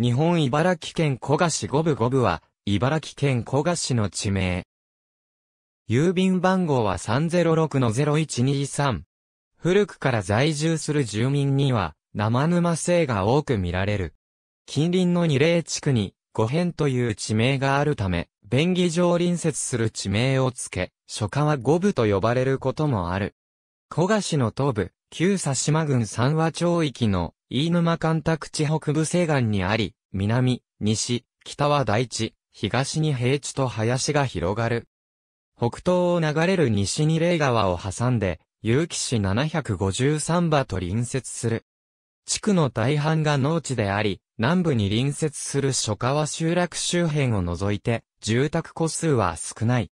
日本茨城県古賀市五部五部は、茨城県古賀市の地名。郵便番号は306-0123。古くから在住する住民には、生沼性が多く見られる。近隣の二霊地区に、五辺という地名があるため、便宜上隣接する地名をつけ、初夏は五部と呼ばれることもある。古賀市の東部、旧佐島郡三和町域の飯沼干拓地北部西岸にあり、南、西、北は大地、東に平地と林が広がる。北東を流れる西に霊川を挟んで、有機市753場と隣接する。地区の大半が農地であり、南部に隣接する諸川集落周辺を除いて、住宅戸数は少ない。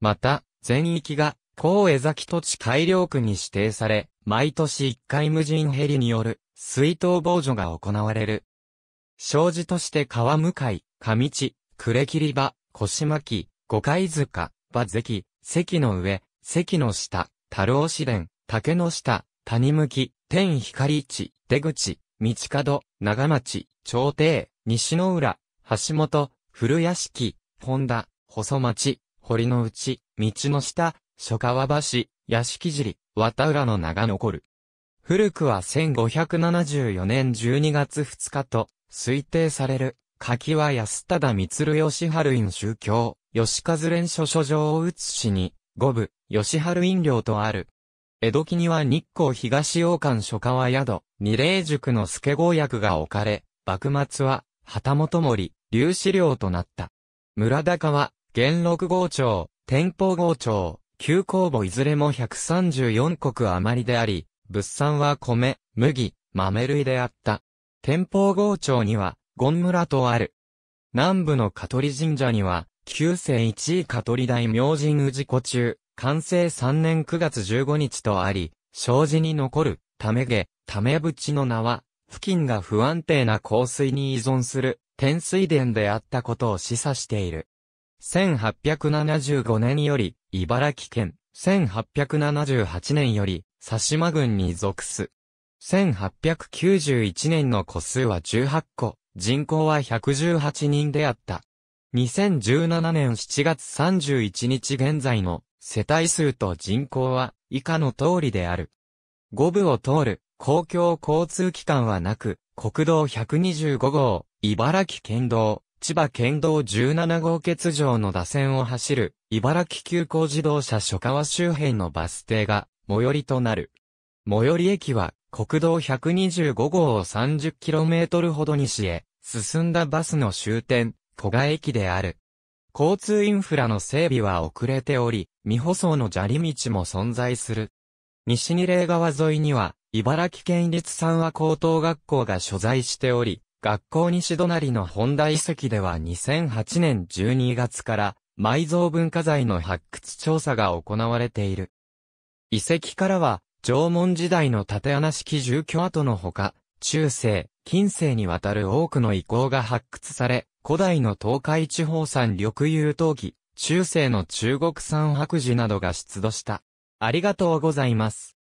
また、全域が高江崎土地改良区に指定され、毎年1回無人ヘリによる水筒防除が行われる。障子として川向かい、上地、暮れ切り場、腰巻、五階塚、馬関、関の上、関の下、太郎市殿、竹の下、谷向き、天光市、出口、道角、長町、朝廷、西の浦、橋本、古屋敷、本田、細町、堀の内、道の下、初川橋、屋敷尻、綿浦の名が残る。古くは1574年12月2日と、推定される、柿は安忠光義春院宗教、吉和連所所上を移しに、五部、吉春院領とある。江戸期には日光東王館初川宿、二霊塾の助号役が置かれ、幕末は、旗本森、流資領となった。村高は、元禄号町、天保号町、急公母いずれも134国余りであり、物産は米、麦、豆類であった。天保郷町には、ゴン村とある。南部の香取神社には、旧世一位香取大明神氏湖中、完成3年9月15日とあり、障子に残る、ため毛、ため淵の名は、付近が不安定な降水に依存する、天水田であったことを示唆している。1875年より、茨城県、1878年より、佐島郡に属す。1891年の個数は18個、人口は118人であった。2017年7月31日現在の世帯数と人口は以下の通りである。五部を通る公共交通機関はなく、国道125号、茨城県道、千葉県道17号欠場の打線を走る、茨城急行自動車初川周辺のバス停が、最寄りとなる。最寄り駅は、国道125号を 30km ほど西へ、進んだバスの終点、古賀駅である。交通インフラの整備は遅れており、未舗装の砂利道も存在する。西二霊川沿いには、茨城県立三和高等学校が所在しており、学校西隣の本田遺跡では2008年12月から埋蔵文化財の発掘調査が行われている。遺跡からは、縄文時代の縦穴式住居跡のほか、中世、近世にわたる多くの遺構が発掘され、古代の東海地方産緑遊陶器、中世の中国産白磁などが出土した。ありがとうございます。